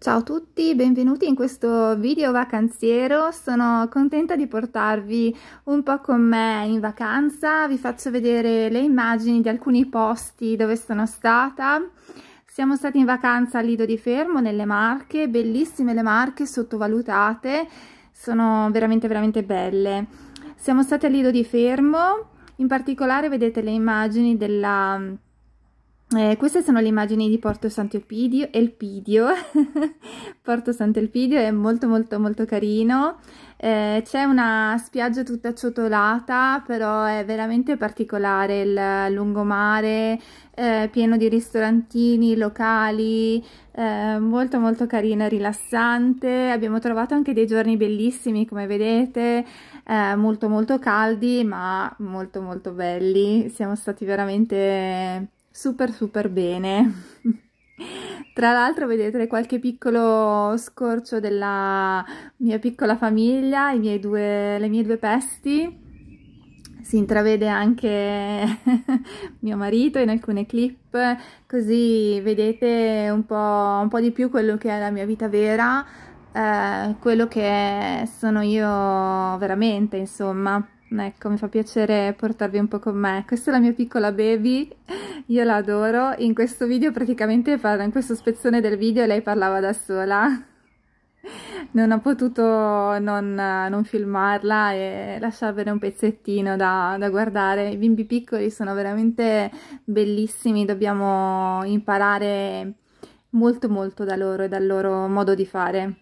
Ciao a tutti, benvenuti in questo video vacanziero, sono contenta di portarvi un po' con me in vacanza, vi faccio vedere le immagini di alcuni posti dove sono stata. Siamo stati in vacanza a Lido di Fermo, nelle Marche, bellissime le Marche, sottovalutate, sono veramente veramente belle. Siamo stati a Lido di Fermo, in particolare vedete le immagini della eh, queste sono le immagini di Porto Sant'Elpidio, Elpidio, Porto Sant'Elpidio è molto molto molto carino, eh, c'è una spiaggia tutta ciotolata però è veramente particolare il lungomare, eh, pieno di ristorantini, locali, eh, molto molto carino e rilassante, abbiamo trovato anche dei giorni bellissimi come vedete, eh, molto molto caldi ma molto molto belli, siamo stati veramente super super bene tra l'altro vedete qualche piccolo scorcio della mia piccola famiglia due, le mie due pesti si intravede anche mio marito in alcune clip così vedete un po', un po di più quello che è la mia vita vera eh, quello che sono io veramente insomma Ecco, mi fa piacere portarvi un po' con me. Questa è la mia piccola baby, io la adoro. In questo video praticamente, in questo spezzone del video, lei parlava da sola. Non ho potuto non, non filmarla e lasciarvene un pezzettino da, da guardare. I bimbi piccoli sono veramente bellissimi, dobbiamo imparare molto molto da loro e dal loro modo di fare.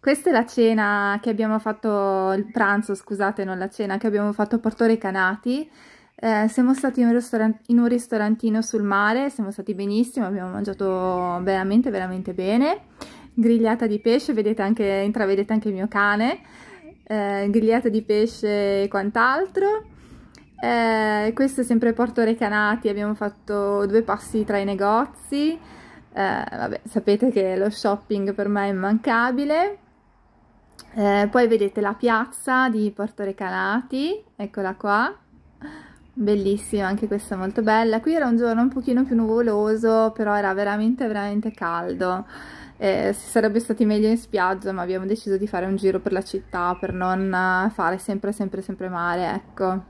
Questa è la cena che abbiamo fatto, il pranzo scusate, non la cena, che abbiamo fatto a Porto Recanati. Eh, siamo stati in un, in un ristorantino sul mare, siamo stati benissimo, abbiamo mangiato veramente veramente bene. Grigliata di pesce, vedete anche, intravedete anche il mio cane. Eh, grigliata di pesce e quant'altro. Eh, questo è sempre Porto Recanati, abbiamo fatto due passi tra i negozi. Eh, vabbè, sapete che lo shopping per me è immancabile eh, poi vedete la piazza di Porto Recalati, eccola qua, bellissima anche questa molto bella qui era un giorno un pochino più nuvoloso però era veramente veramente caldo eh, sarebbe stati meglio in spiaggia ma abbiamo deciso di fare un giro per la città per non eh, fare sempre sempre sempre male, ecco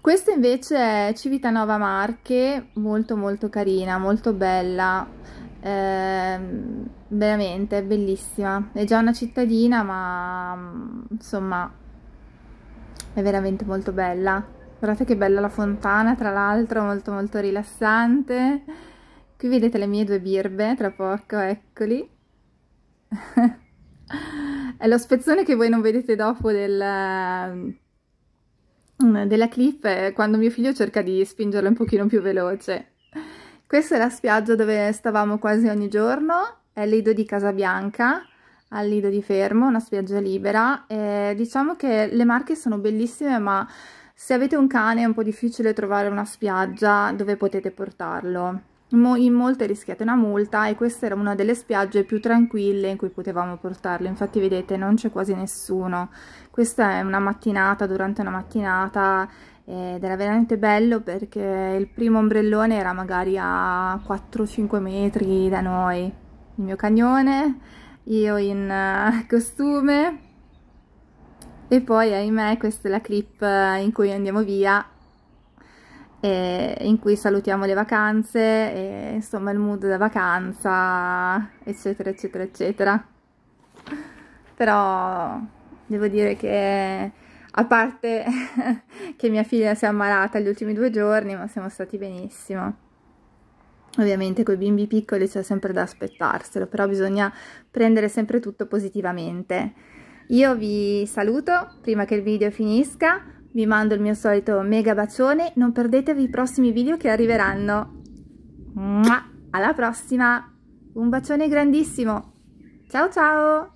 questa invece è Civitanova Marche molto molto carina molto bella eh, veramente è bellissima è già una cittadina ma insomma è veramente molto bella guardate che bella la fontana tra l'altro molto molto rilassante qui vedete le mie due birbe tra poco eccoli è lo spezzone che voi non vedete dopo del, ehm, della clip eh, quando mio figlio cerca di spingerlo un pochino più veloce questa è la spiaggia dove stavamo quasi ogni giorno, è il lido di Casabianca, al lido di Fermo, una spiaggia libera. E diciamo che le Marche sono bellissime, ma se avete un cane è un po' difficile trovare una spiaggia dove potete portarlo in molte rischiate una multa e questa era una delle spiagge più tranquille in cui potevamo portarlo infatti vedete non c'è quasi nessuno questa è una mattinata durante una mattinata ed era veramente bello perché il primo ombrellone era magari a 4-5 metri da noi il mio cagnone io in eh, costume e poi ahimè questa è la clip eh, in cui andiamo via eh, in cui salutiamo le vacanze, e, insomma il mood da vacanza, eccetera, eccetera, eccetera. Però devo dire che a parte che mia figlia si è ammalata gli ultimi due giorni, ma siamo stati benissimo. Ovviamente con i bimbi piccoli c'è sempre da aspettarselo, però bisogna prendere sempre tutto positivamente. Io vi saluto prima che il video finisca, vi mando il mio solito mega bacione, non perdetevi i prossimi video che arriveranno. Alla prossima! Un bacione grandissimo! Ciao ciao!